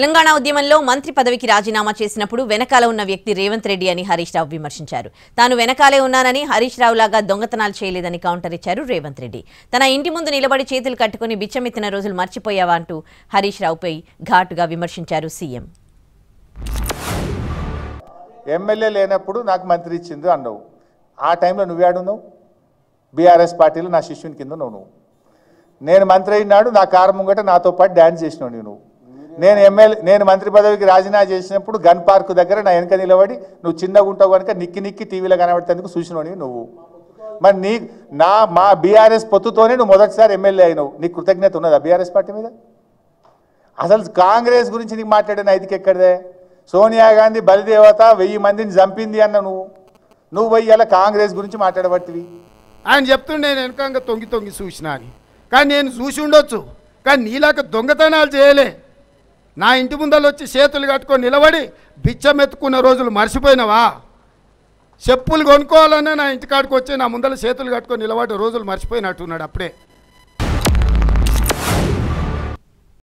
తెలంగాణ ఉద్యమంలో మంత్రి పదవికి రాజీనామా చేసినప్పుడు వెనకాల ఉన్న వ్యక్తి రేవంత్ రెడ్డి అని హరీష్ రావు విమర్శించారు తాను వెనకాలే ఉన్నానని హరీష్ రావు లాగా దొంగతనాలు చేయలేదని కౌంటర్ ఇచ్చారు రేవంత్ రెడ్డి తన ఇంటి ముందు నిలబడి చేతులు కట్టుకుని బిచ్చమెత్తిన రోజులు మర్చిపోయావా అంటూ హరీష్ రావుపై ఘాటుగా విమర్శించారు సీఎం ఎమ్మెల్యే లేనప్పుడు నాకు మంత్రి ఇచ్చింది అన్నావు ఆ టైంలో నువ్వు బీఆర్ఎస్ పార్టీలో నా శిష్యుని కింద నువ్వు నేను మంత్రి అయినాడు నా కారు ముంగట నాతో పాటు డ్యాన్స్ చేసినావు నువ్వు నేను ఎమ్మెల్యే నేను మంత్రి పదవికి రాజీనామా చేసినప్పుడు గన్ పార్క్ దగ్గర నా వెనక నిలబడి నువ్వు చిన్నగా ఉంటావు కనుక నిక్కి నిక్కి టీవీలో కనబడేందుకు చూసినవి నువ్వు మరి నీ నా మా బీఆర్ఎస్ పొత్తుతోనే నువ్వు మొదటిసారి ఎమ్మెల్యే అయినావు నీకు కృతజ్ఞత ఉన్నదా బీఆర్ఎస్ పార్టీ మీద అసలు కాంగ్రెస్ గురించి నీకు మాట్లాడే నైతికి ఎక్కడదే సోనియా గాంధీ బలిదేవత వెయ్యి మందిని చంపింది అన్న నువ్వు నువ్వు పోయి అలా కాంగ్రెస్ గురించి మాట్లాడబట్టివి ఆయన చెప్తుండే నేను వెనకంగా తొంగి తొంగి చూసిన కానీ నేను చూసి ఉండొచ్చు కానీ నీలాగా దొంగతనాలు చేయలే నా ఇంటి ముందలు వచ్చి చేతులు కట్టుకొని నిలబడి బిచ్చమెత్తుకున్న రోజులు మర్చిపోయినావా చెప్పులు కొనుక్కోవాలనే నా ఇంటికాడికి వచ్చి నా ముందర చేతులు కట్టుకొని నిలబడి రోజులు మర్చిపోయినట్టున్నాడు అప్పుడే